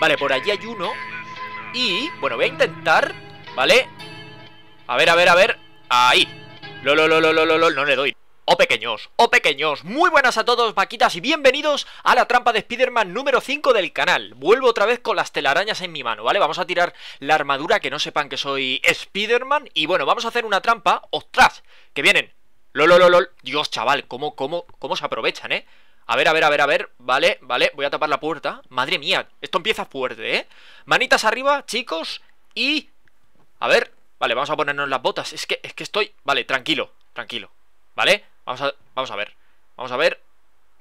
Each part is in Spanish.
Vale, por allí hay uno. Y, bueno, voy a intentar, ¿vale? A ver, a ver, a ver. Ahí. Lo, lo, lo, lo, lo, lo, no le doy. O oh, pequeños, o oh, pequeños, muy buenas a todos vaquitas y bienvenidos a la trampa de Spider-Man número 5 del canal Vuelvo otra vez con las telarañas en mi mano, ¿vale? Vamos a tirar la armadura, que no sepan que soy Spider-Man Y bueno, vamos a hacer una trampa, ¡ostras! Que vienen, lo lo Dios chaval, cómo, cómo, cómo se aprovechan, ¿eh? A ver, a ver, a ver, a ver. Vale, vale, voy a tapar la puerta. Madre mía, esto empieza fuerte, ¿eh? Manitas arriba, chicos. Y... A ver. Vale, vamos a ponernos las botas. Es que, es que estoy... Vale, tranquilo, tranquilo. ¿Vale? Vamos a, vamos a ver. Vamos a ver.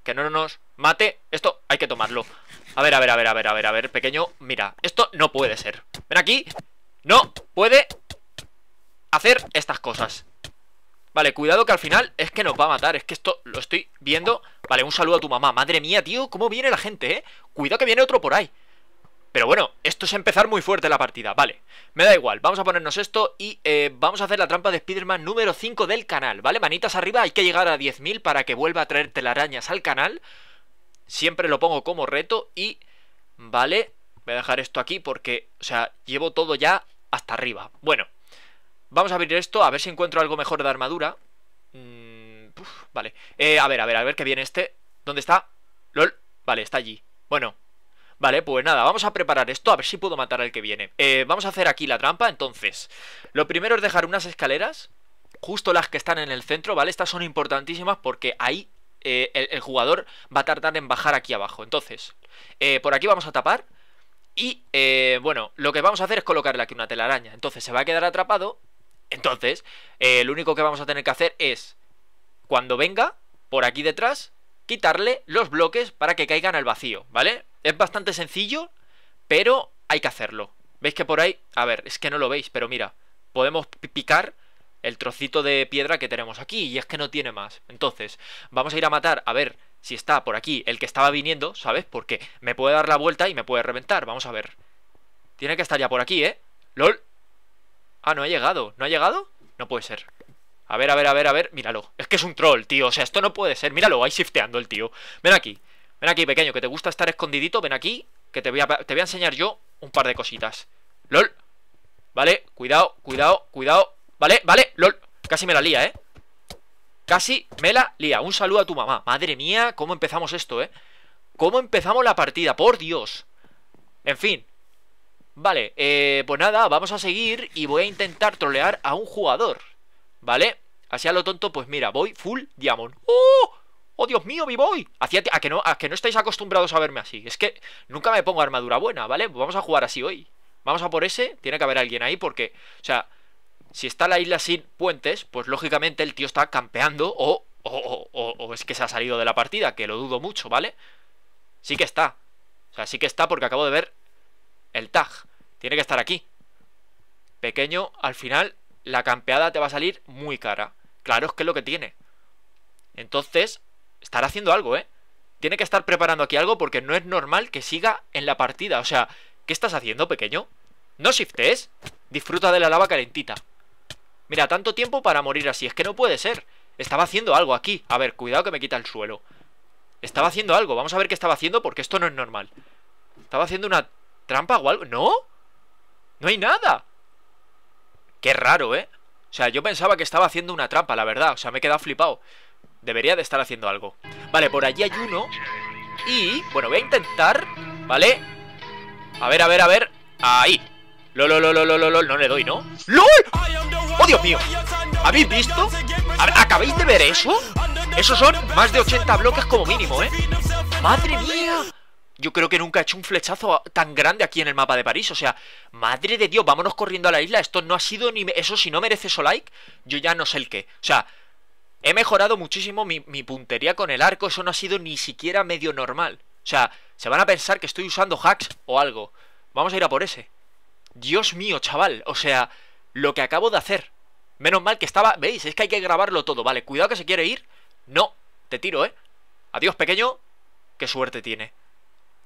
Que no nos mate. Esto hay que tomarlo. A ver, a ver, a ver, a ver, a ver, a ver, pequeño. Mira, esto no puede ser. Ven aquí. No puede hacer estas cosas. Vale, cuidado que al final es que nos va a matar Es que esto lo estoy viendo Vale, un saludo a tu mamá Madre mía, tío, cómo viene la gente, eh Cuidado que viene otro por ahí pero bueno, esto es empezar muy fuerte la partida, vale Me da igual, vamos a ponernos esto y eh, vamos a hacer la trampa de Spiderman número 5 del canal, ¿vale? Manitas arriba, hay que llegar a 10.000 para que vuelva a traer telarañas al canal Siempre lo pongo como reto y... Vale, voy a dejar esto aquí porque, o sea, llevo todo ya hasta arriba Bueno, Vamos a abrir esto, a ver si encuentro algo mejor de armadura. Mm, vale. Eh, a ver, a ver, a ver qué viene este. ¿Dónde está? LOL. Vale, está allí. Bueno. Vale, pues nada, vamos a preparar esto, a ver si puedo matar al que viene. Eh, vamos a hacer aquí la trampa, entonces. Lo primero es dejar unas escaleras, justo las que están en el centro, ¿vale? Estas son importantísimas porque ahí eh, el, jugador va a tardar en bajar aquí abajo. Entonces, por aquí vamos a tapar. Y, bueno, lo que vamos a hacer es colocarle aquí una telaraña. Entonces se va a quedar atrapado entonces, eh, lo único que vamos a tener que hacer es, cuando venga, por aquí detrás, quitarle los bloques para que caigan al vacío, ¿vale? Es bastante sencillo, pero hay que hacerlo. ¿Veis que por ahí? A ver, es que no lo veis, pero mira, podemos picar el trocito de piedra que tenemos aquí y es que no tiene más. Entonces, vamos a ir a matar, a ver si está por aquí el que estaba viniendo, ¿sabes? Porque me puede dar la vuelta y me puede reventar, vamos a ver. Tiene que estar ya por aquí, ¿eh? ¡Lol! Ah, no ha llegado. ¿No ha llegado? No puede ser. A ver, a ver, a ver, a ver. Míralo. Es que es un troll, tío. O sea, esto no puede ser. Míralo, ahí shifteando el tío. Ven aquí. Ven aquí, pequeño, que te gusta estar escondidito. Ven aquí, que te voy a, te voy a enseñar yo un par de cositas. LOL. Vale, cuidado, cuidado, cuidado. Vale, vale, LOL. Casi me la lía, ¿eh? Casi me la lía. Un saludo a tu mamá. Madre mía, cómo empezamos esto, ¿eh? ¿Cómo empezamos la partida? Por Dios. En fin, Vale, eh, pues nada, vamos a seguir y voy a intentar trolear a un jugador, ¿vale? Así a lo tonto, pues mira, voy full diamond. ¡Oh! ¡Oh, Dios mío, mi boy! a, que no, a que no estáis acostumbrados a verme así. Es que nunca me pongo armadura buena, ¿vale? vamos a jugar así hoy. Vamos a por ese, tiene que haber alguien ahí porque, o sea, si está la isla sin puentes, pues lógicamente el tío está campeando o, o, o, o, es que se ha salido de la partida, que lo dudo mucho, ¿vale? Sí que está. O sea, sí que está porque acabo de ver el tag. Tiene que estar aquí. Pequeño, al final, la campeada te va a salir muy cara. Claro, es que es lo que tiene. Entonces, estará haciendo algo, ¿eh? Tiene que estar preparando aquí algo porque no es normal que siga en la partida. O sea, ¿qué estás haciendo, pequeño? No shiftes. Disfruta de la lava calentita. Mira, tanto tiempo para morir así. Es que no puede ser. Estaba haciendo algo aquí. A ver, cuidado que me quita el suelo. Estaba haciendo algo. Vamos a ver qué estaba haciendo porque esto no es normal. Estaba haciendo una trampa o algo. ¿No? ¡No hay nada! Qué raro, ¿eh? O sea, yo pensaba que estaba haciendo una trampa, la verdad. O sea, me he quedado flipado. Debería de estar haciendo algo. Vale, por allí hay uno. Y, bueno, voy a intentar, ¿vale? A ver, a ver, a ver. Ahí. LOL, LOL, LOL, No le doy, ¿no? ¡LOL! ¡Oh, Dios mío! ¿Habéis visto? ¿Acabáis de ver eso? Esos son más de 80 bloques como mínimo, ¿eh? ¡Madre mía! yo creo que nunca he hecho un flechazo tan grande aquí en el mapa de París. O sea, madre de Dios, vámonos corriendo a la isla. Esto no ha sido ni... Eso si no merece eso like, yo ya no sé el qué. O sea, he mejorado muchísimo mi, mi puntería con el arco. Eso no ha sido ni siquiera medio normal. O sea, se van a pensar que estoy usando hacks o algo. Vamos a ir a por ese. Dios mío, chaval. O sea, lo que acabo de hacer. Menos mal que estaba... ¿Veis? Es que hay que grabarlo todo. Vale, cuidado que se quiere ir. No, te tiro, ¿eh? Adiós, pequeño. Qué suerte tiene.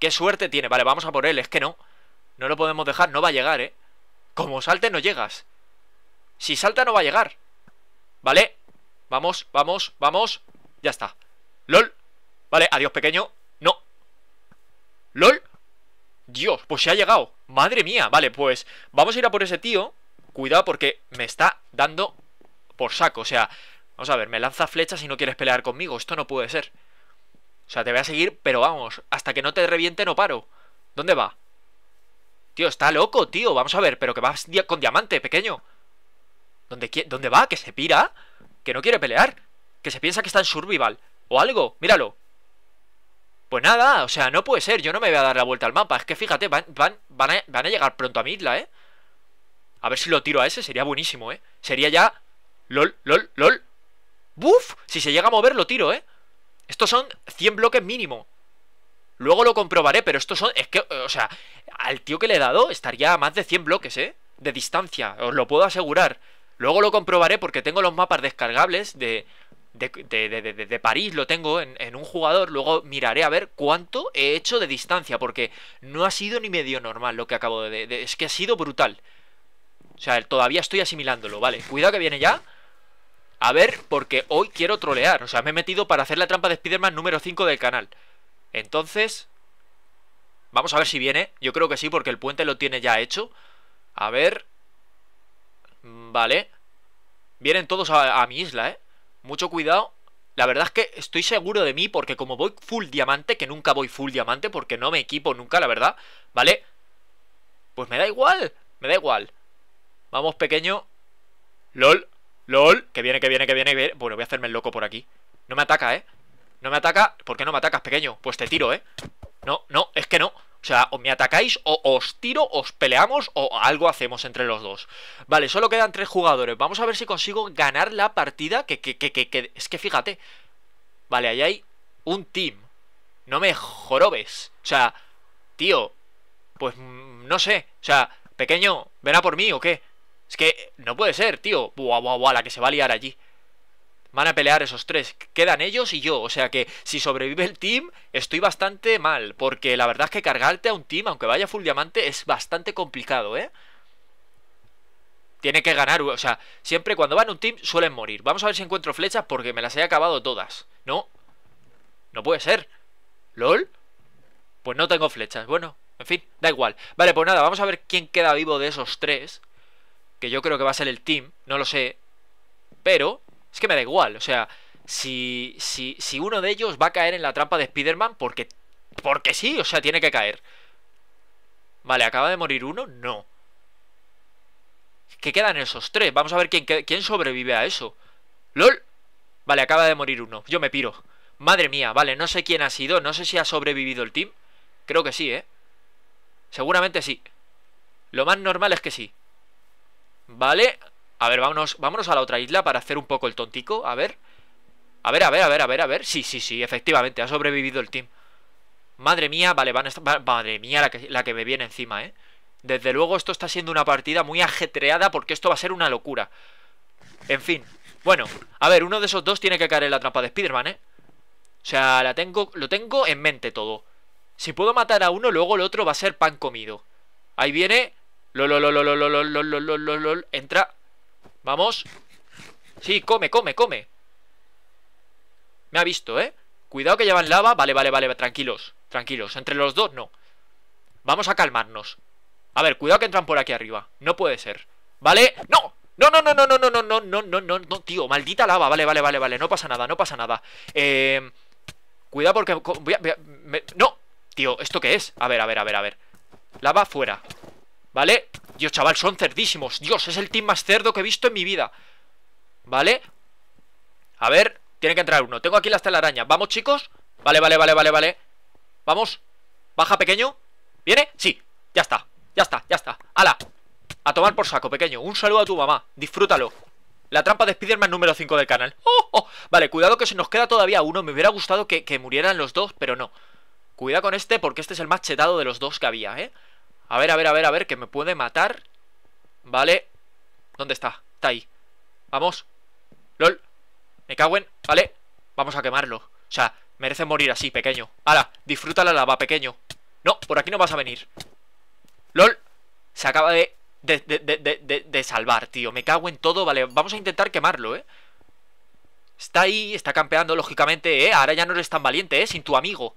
¿Qué suerte tiene? Vale, vamos a por él. Es que no. No lo podemos dejar. No va a llegar, ¿eh? Como salte no llegas. Si salta no va a llegar. ¿Vale? Vamos, vamos, vamos. Ya está. LOL. Vale, adiós pequeño. No. LOL. Dios, pues se ha llegado. Madre mía. Vale, pues vamos a ir a por ese tío. Cuidado porque me está dando por saco. O sea, vamos a ver, me lanza flechas si no quieres pelear conmigo. Esto no puede ser. O sea, te voy a seguir, pero vamos, hasta que no te reviente no paro. ¿Dónde va? Tío, está loco, tío. Vamos a ver, pero que vas con diamante, pequeño. ¿Dónde, ¿Dónde va? ¿Que se pira? ¿Que no quiere pelear? ¿Que se piensa que está en survival? ¿O algo? Míralo. Pues nada, o sea, no puede ser. Yo no me voy a dar la vuelta al mapa. Es que fíjate, van, van, van, a, van a llegar pronto a mi isla, ¿eh? A ver si lo tiro a ese, sería buenísimo, ¿eh? Sería ya... LOL, LOL, LOL. ¡Buf! Si se llega a mover, lo tiro, ¿eh? Estos son 100 bloques mínimo. Luego lo comprobaré, pero estos son... Es que, o sea, al tío que le he dado estaría a más de 100 bloques, ¿eh? De distancia, os lo puedo asegurar. Luego lo comprobaré porque tengo los mapas descargables de... De, de, París lo tengo en, en, un jugador, luego miraré a ver cuánto he hecho de distancia, porque no ha sido ni medio normal lo que acabo de... es que ha sido brutal. O sea, todavía estoy asimilándolo, ¿vale? Cuidado que viene ya. A ver, porque hoy quiero trolear. O sea, me he metido para hacer la trampa de Spider-Man número 5 del canal. Entonces... Vamos a ver si viene. Yo creo que sí, porque el puente lo tiene ya hecho. A ver... Mm, vale. Vienen todos a, a mi isla, ¿eh? Mucho cuidado. La verdad es que estoy seguro de mí porque como voy full diamante, que nunca voy full diamante porque no me equipo nunca, la verdad, ¿vale? Pues me da igual, me da igual. Vamos, pequeño. LOL, LOL, que viene, que viene, que viene, que viene. Bueno, voy a hacerme el loco por aquí. No me ataca, ¿eh? No me ataca. ¿Por qué no me atacas, pequeño? Pues te tiro, ¿eh? No, no, es que no. O sea, o me atacáis, o os tiro, os peleamos, o algo hacemos entre los dos. Vale, solo quedan tres jugadores. Vamos a ver si consigo ganar la partida. Que, que, que, que, Es que fíjate. Vale, ahí hay un team. No me jorobes. O sea, tío. Pues mm, no sé. O sea, pequeño, ven a por mí o qué? Es que no puede ser, tío. Buah, buah, buah, la que se va a liar allí. Van a pelear esos tres. Quedan ellos y yo. O sea que si sobrevive el team, estoy bastante mal. Porque la verdad es que cargarte a un team, aunque vaya full diamante, es bastante complicado, ¿eh? Tiene que ganar, o sea, siempre cuando van un team suelen morir. Vamos a ver si encuentro flechas porque me las he acabado todas. No, no puede ser. ¿Lol? Pues no tengo flechas. Bueno, en fin, da igual. Vale, pues nada, vamos a ver quién queda vivo de esos tres que yo creo que va a ser el team, no lo sé, pero es que me da igual, o sea, si, si, si uno de ellos va a caer en la trampa de Spider-Man porque, porque sí, o sea, tiene que caer. Vale, acaba de morir uno, no. ¿Qué quedan esos tres? Vamos a ver quién, quién sobrevive a eso. ¡Lol! Vale, acaba de morir uno. Yo me piro. Madre mía, vale, no sé quién ha sido. No sé si ha sobrevivido el team. Creo que sí, ¿eh? Seguramente sí. Lo más normal es que sí. Vale, a ver, vámonos, vámonos a la otra isla para hacer un poco el tontico, a ver A ver, a ver, a ver, a ver, a ver Sí, sí, sí, efectivamente, ha sobrevivido el team Madre mía, vale, van a estar... Madre mía, la que, me viene encima, eh Desde luego esto está siendo una partida muy ajetreada Porque esto va a ser una locura En fin, bueno A ver, uno de esos dos tiene que caer en la trampa de Spiderman, eh O sea, la tengo, lo tengo en mente todo Si puedo matar a uno, luego el otro va a ser pan comido Ahí viene, Entra. Vamos. Sí, come, come, come. Me ha visto, ¿eh? Cuidado que llevan lava. Vale, vale, vale, tranquilos. Tranquilos. Entre los dos, no. Vamos a calmarnos. A ver, cuidado que entran por aquí arriba. No puede ser. ¿Vale? ¡No! No, no, no, no, no, no, no, no, no, no, no, no, tío. Maldita lava. Vale, vale, vale, vale. No pasa nada, no pasa nada. Eh. Cuidado porque. no. Tío, ¿esto qué es? A ver, a ver, a ver, a ver. Lava fuera. ¿Vale? Dios, chaval, son cerdísimos Dios, es el team más cerdo que he visto en mi vida ¿Vale? A ver, tiene que entrar uno Tengo aquí las telarañas, ¿vamos, chicos? Vale, vale, vale, vale, vale Vamos, baja pequeño ¿Viene? Sí, ya está, ya está, ya está ¡Hala! A tomar por saco, pequeño Un saludo a tu mamá, disfrútalo la trampa de Spiderman número 5 del canal ¡Oh, oh! Vale, cuidado que se nos queda todavía uno Me hubiera gustado que, murieran los dos, pero no Cuida con este porque este es el más chetado de los dos que había, ¿eh? A ver, a ver, a ver, a ver, que me puede matar. Vale. ¿Dónde está? Está ahí. Vamos. LOL. Me cago Vale. Vamos a quemarlo. O sea, merece morir así, pequeño. ¡Hala! Disfruta la lava, pequeño. No, por aquí no vas a venir. LOL. Se acaba de... De, de, de, de salvar, tío. Me cago en todo. Vale, vamos a intentar quemarlo, ¿eh? Está ahí, está campeando, lógicamente, ¿eh? Ahora ya no eres tan valiente, ¿eh? Sin tu amigo.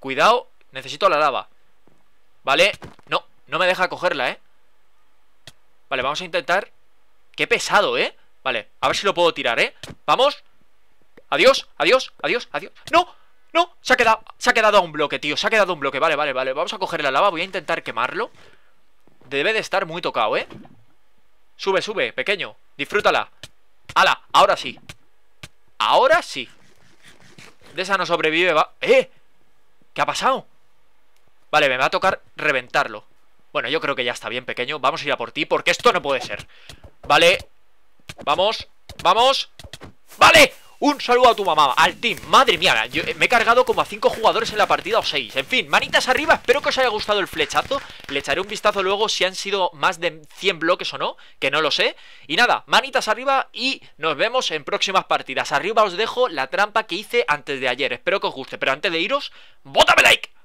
Cuidado, necesito la lava. Vale, no, no me deja cogerla, ¿eh? Vale, vamos a intentar Qué pesado, ¿eh? Vale, a ver si lo puedo tirar, ¿eh? Vamos Adiós, adiós, adiós, adiós ¡No! ¡No! Se ha quedado, se ha quedado a un bloque, tío Se ha quedado un bloque, vale, vale, vale Vamos a coger la lava, voy a intentar quemarlo Debe de estar muy tocado, ¿eh? Sube, sube, pequeño Disfrútala ¡Hala! Ahora sí Ahora sí De esa no sobrevive, va... ¡Eh! ¿Qué ha pasado? Vale, me va a tocar reventarlo Bueno, yo creo que ya está bien, pequeño Vamos a ir a por ti, porque esto no puede ser Vale, vamos, vamos ¡Vale! Un saludo a tu mamá, al team Madre mía, me he cargado como a 5 jugadores en la partida o 6 En fin, manitas arriba, espero que os haya gustado el flechazo Le echaré un vistazo luego si han sido más de 100 bloques o no Que no lo sé Y nada, manitas arriba y nos vemos en próximas partidas Arriba os dejo la trampa que hice antes de ayer Espero que os guste, pero antes de iros, ¡bótame like!